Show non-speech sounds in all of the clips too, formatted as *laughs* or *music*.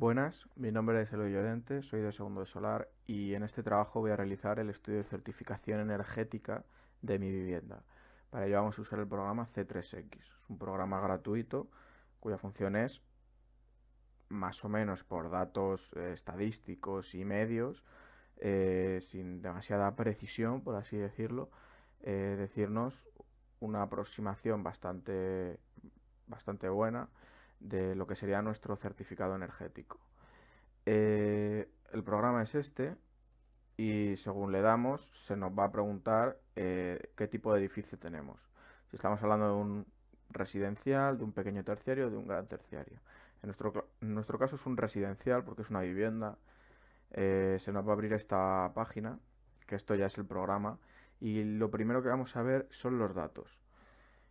Buenas, mi nombre es Eloy Llorente, soy de Segundo de Solar y en este trabajo voy a realizar el estudio de certificación energética de mi vivienda. Para ello vamos a usar el programa C3X, es un programa gratuito cuya función es, más o menos por datos eh, estadísticos y medios, eh, sin demasiada precisión, por así decirlo, eh, decirnos una aproximación bastante, bastante buena de lo que sería nuestro certificado energético. Eh, el programa es este y según le damos se nos va a preguntar eh, qué tipo de edificio tenemos. Si estamos hablando de un residencial, de un pequeño terciario, o de un gran terciario. En nuestro, caso es un residencial porque es una vivienda. Eh, se nos va a abrir esta página, que esto ya es el programa, y lo primero que vamos a ver son los datos.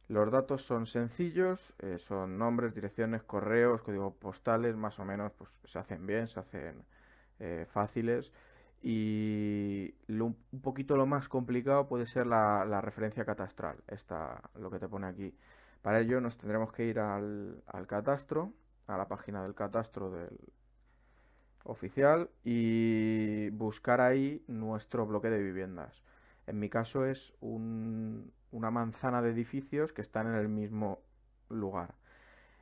Los datos son sencillos, eh, son nombres, direcciones, correos, códigos postales, más o menos pues, se hacen bien, se hacen eh, fáciles. Y un poquito lo más complicado puede ser la, referencia catastral, lo que te pone aquí. Para ello nos tendremos que ir al, al catastro, a la página del catastro del oficial y buscar ahí nuestro bloque de viviendas. En mi caso es un, una manzana de edificios que están en el mismo lugar.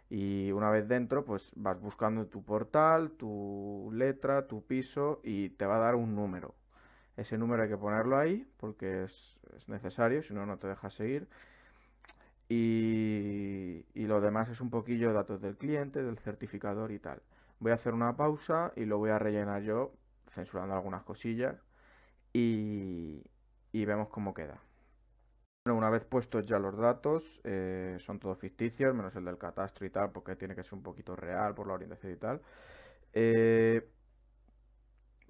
Y una vez dentro, pues vas buscando tu portal, tu letra, tu piso y te va a dar un número. Ese número hay que ponerlo ahí porque es, necesario, si no, no te deja seguir. Y, lo demás es un poquillo datos del cliente, del certificador y tal. Voy a hacer una pausa y lo voy a rellenar yo, censurando algunas cosillas. Y, y vemos cómo queda una vez puestos ya los datos, eh, son todos ficticios, menos el del catastro y tal, porque tiene que ser un poquito real por la orientación y tal. Eh,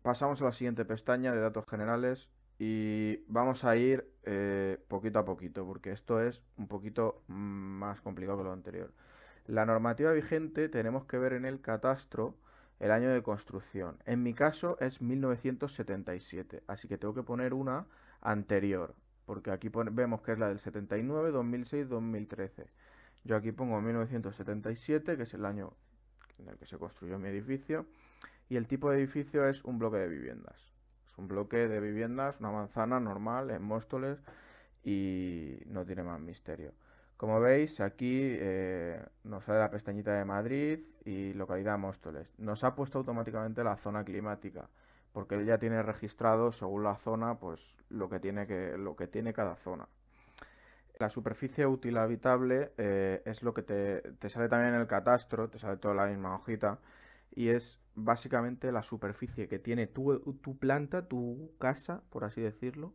pasamos a la siguiente pestaña de datos generales y vamos a ir eh, poquito a poquito, porque esto es un poquito más complicado que lo anterior. La normativa vigente tenemos que ver en el catastro el año de construcción. En mi caso es 1977, así que tengo que poner una anterior porque aquí vemos que es la del 79, 2006, 2013. Yo aquí pongo 1977, que es el año en el que se construyó mi edificio, y el tipo de edificio es un bloque de viviendas. Es un bloque de viviendas, una manzana normal en Móstoles y no tiene más misterio. Como veis, aquí eh, nos sale la pestañita de Madrid y localidad Móstoles. Nos ha puesto automáticamente la zona climática porque él ya tiene registrado según la zona pues lo que tiene, que, lo que tiene cada zona. La superficie útil habitable eh, es lo que te, sale también en el catastro, te sale toda la misma hojita, y es básicamente la superficie que tiene tu, planta, tu casa, por así decirlo,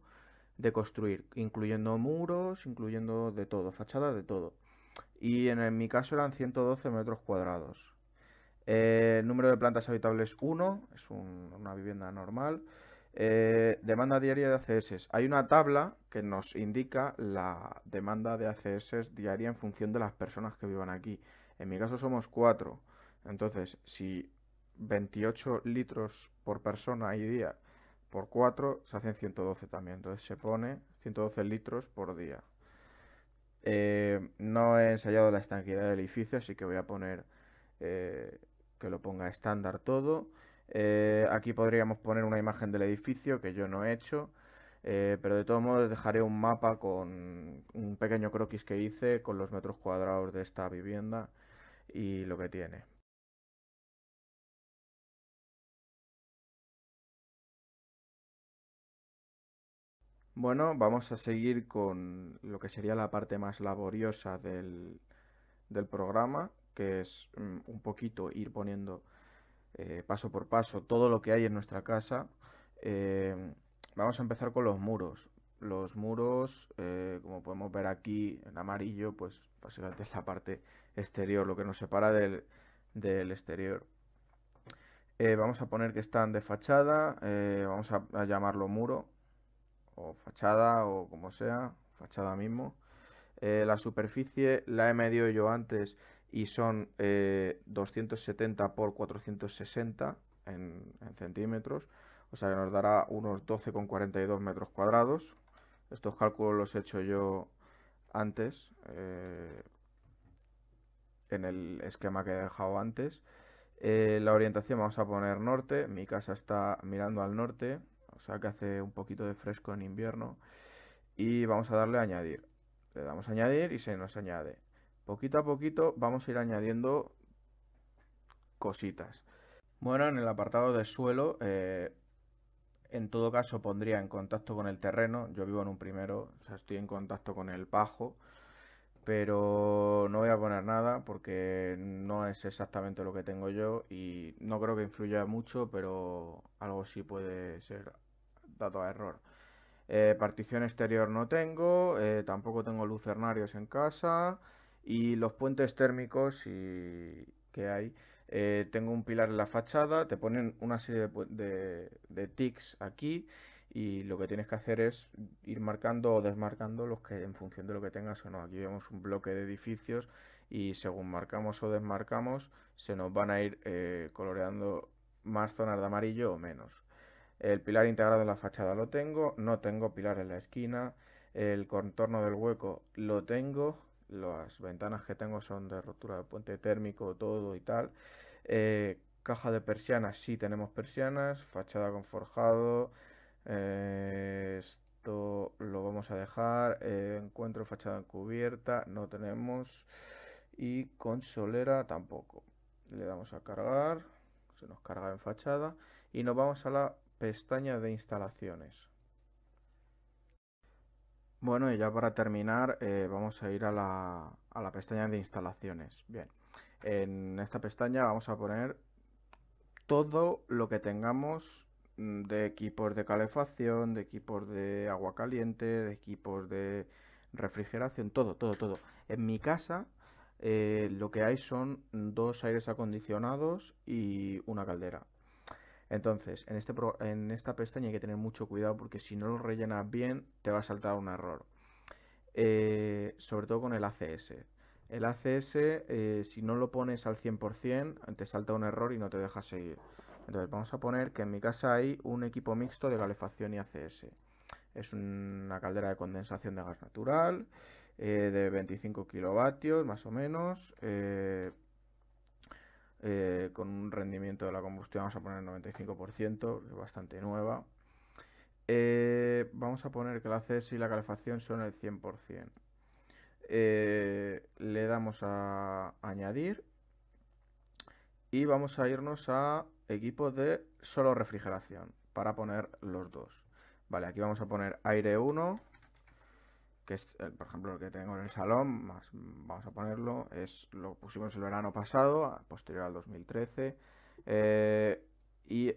de construir, incluyendo muros, incluyendo de todo, fachadas, de todo. Y en mi caso eran 112 metros cuadrados. Eh, número de plantas habitables 1, es una vivienda normal. Eh, demanda diaria de ACS. Hay una tabla que nos indica la demanda de ACS diaria en función de las personas que vivan aquí. En mi caso somos 4. Entonces, si 28 litros por persona y día por 4, se hacen 112 también. Entonces se pone 112 litros por día. Eh, no he ensayado la estanquidad del edificio, así que voy a poner que lo ponga estándar todo. Eh, aquí podríamos poner una imagen del edificio que yo no he hecho, eh, pero de todos modos dejaré un mapa con un pequeño croquis que hice con los metros cuadrados de esta vivienda y lo que tiene. Bueno, vamos a seguir con lo que sería la parte más laboriosa del programa, que es mm, un poquito ir poniendo eh, paso por paso todo lo que hay en nuestra casa, eh, vamos a empezar con los muros. Los muros, eh, como podemos ver aquí en amarillo, pues básicamente *laughs* es la parte exterior, lo que nos separa del, exterior. vamos a poner que están de fachada, vamos a, llamarlo muro, o fachada, o como sea, fachada mismo. la superficie la he medido yo antes y son 270 eh, por 460 en, centímetros, o sea que nos dará unos 12,42 metros cuadrados. Estos cálculos los he hecho yo antes, eh, en el esquema que he dejado antes. Eh, la orientación vamos a poner norte, mi casa está mirando al norte, o sea que hace un poquito de fresco en invierno. Y vamos a darle a añadir. Le damos a añadir y se nos añade Poquito a poquito vamos a ir añadiendo cositas. Bueno, en el apartado de suelo, eh, en todo caso pondría en contacto con el terreno. Yo vivo en un primero, o sea, estoy en contacto con el pajo, pero no voy a poner nada porque no es exactamente lo que tengo yo y no creo que influya mucho, pero algo sí puede ser dado a error. Eh, partición exterior no tengo, eh, tampoco tengo lucernarios en casa. Y los puentes térmicos y... que hay, eh, tengo un pilar en la fachada, te ponen una serie de, tics aquí y lo que tienes que hacer es ir marcando o desmarcando los que en función de lo que tengas o no. Aquí vemos un bloque de edificios y según marcamos o desmarcamos se nos van a ir eh, coloreando más zonas de amarillo o menos. El pilar integrado en la fachada lo tengo, no tengo pilar en la esquina, el contorno del hueco lo tengo, las ventanas que tengo son de rotura de puente térmico, todo y tal. Eh, caja de persianas, sí tenemos persianas, fachada con forjado, eh, esto lo vamos a dejar, eh, encuentro fachada cubierta no tenemos, y consolera tampoco. Le damos a cargar, se nos carga en fachada, y nos vamos a la pestaña de instalaciones. Bueno, y ya para terminar, eh, vamos a ir a la, pestaña de instalaciones. Bien, en esta pestaña vamos a poner todo lo que tengamos mm, de equipos de calefacción, de equipos de agua caliente, de equipos de refrigeración, todo, todo, todo. En mi casa eh, lo que hay son dos aires acondicionados y una caldera. Entonces, este en, esta pestaña hay que tener mucho cuidado porque si no lo rellenas bien te va a saltar un error. Eh, sobre todo con el ACS. El ACS, eh, si no lo pones al 100%, te salta un error y no te deja seguir. Entonces vamos a poner que en mi casa hay un equipo mixto de calefacción y ACS. Es una caldera de condensación de gas natural eh, de 25 kilovatios más o menos. Eh, con un rendimiento de la combustión, vamos a poner 95%, es bastante nueva. Eh, vamos a poner que la CES y la calefacción son el 100%. Eh, le damos a añadir y vamos a irnos a equipo de solo refrigeración para poner los dos. Vale, aquí vamos a poner aire 1 que es, eh, por ejemplo, el que tengo en el salón, vamos a ponerlo, es lo pusimos el verano pasado, posterior al 2013, eh, y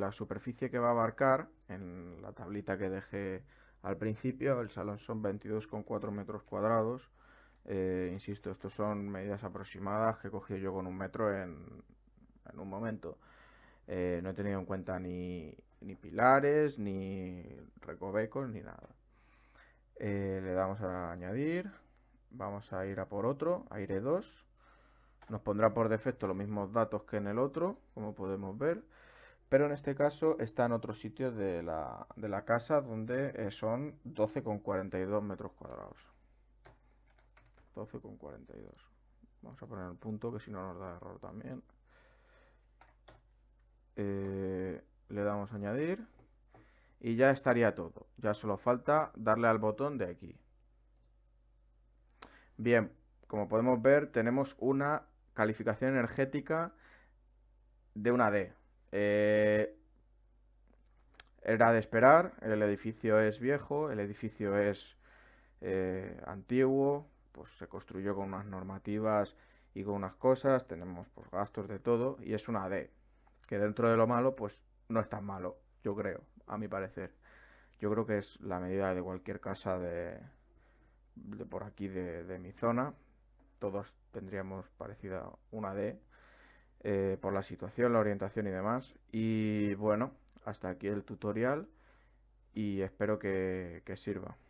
la superficie que va a abarcar, en la tablita que dejé al principio, el salón son 22,4 metros cuadrados, eh, insisto, estos son medidas aproximadas que cogí yo con un metro en, un momento. no he tenido en cuenta ni pilares, ni recovecos, ni nada. Eh, le damos a añadir. Vamos a ir a por otro, aire 2. Nos pondrá por defecto los mismos datos que en el otro, como podemos ver. Pero en este caso está en otro sitio de la, casa donde eh, son 12,42 metros cuadrados. 12,42. Vamos a poner el punto que si no nos da error también. Eh, le damos a añadir y ya estaría todo. Ya solo falta darle al botón de aquí. Bien, como podemos ver tenemos una calificación energética de una D. Eh, era de esperar, el edificio es viejo, el edificio es eh, antiguo, pues se construyó con unas normativas y con unas cosas, tenemos pues, gastos de todo y es una D, que dentro de lo malo pues no es tan malo, yo creo, a mi parecer. Yo creo que es la medida de cualquier casa de, por aquí de, mi zona. Todos tendríamos parecida una D eh, por la situación, la orientación y demás. Y bueno, hasta aquí el tutorial y espero que sirva.